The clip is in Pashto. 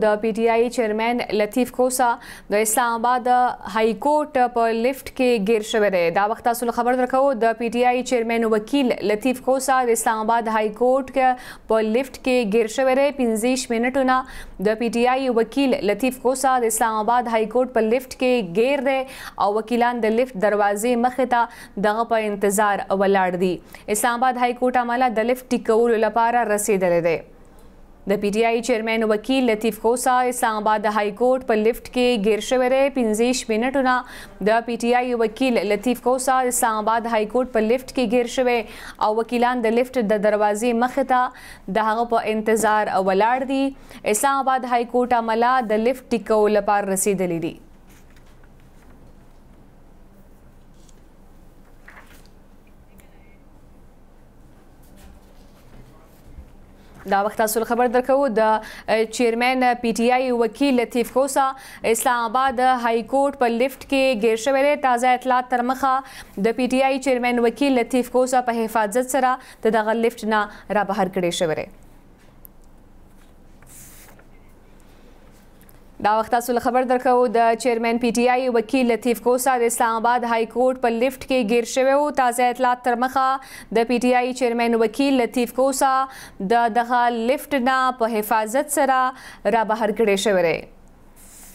د پی ټ آی چیرمن لطیف کوسا د اسلام آباد های کورټ په لفټ کې گیر شوی دی دا وخت تاسو خبر درکو د پی ټ آی چیرمن وکیل لطیف کوسا د اسلام آباد های کورټ په لفټ کې گیر شوی دی 15 منټونه د پی ټ آی وکیل لطیف کوسا د اسلام آباد های کورټ په لفټ کې گیر دی او وکیلان د لفټ دروازې مخې ته دغه په انتظار ولاړ دي اسلام آباد های کورټ عمله د لفټ ټیکولو لپاره رسیدلی دی د پی ټ آی چیرمن وکیل لطیف خوسا اسلام آباد های کورټ په لفټ کې گیر شوې ده 15 منټونه د پی ټ آی وکیل لطیف خوسا اسلام آباد های کورټ په لفټ کې گیر شوې او وکیلان د لفټ د دروازې مخ ته د هغه په انتظار ولاړ دي اسلام آباد های کورټ عمله د لفټ ټیکو لپاره رسیدلې دي دا وخت تاسو خبر درکو د چیرمن پی ټ آی وکیل لطیف خوسا اسلام آباد های کورټ په لفټ کې ګیر شوی دی تازه اطلاعات تر مخه د پی ټ آی چیرمن وکیل لطیف خوسا په حفاظت سره دغه لفټ نه را بهر کړی شوی دی دا وخت تاسو له خبر درکو د چیرمن پی ټ آی وکیل لطیف کوسا د اسلام آباد های کورټ په لفټ کې گیر شوی او تازه اطلاعات تر مخه د پی ټ آی چیرمن وکیل لطیف کوسا د دغه لفټ نه په حفاظت سره را بهر کړی شوی دی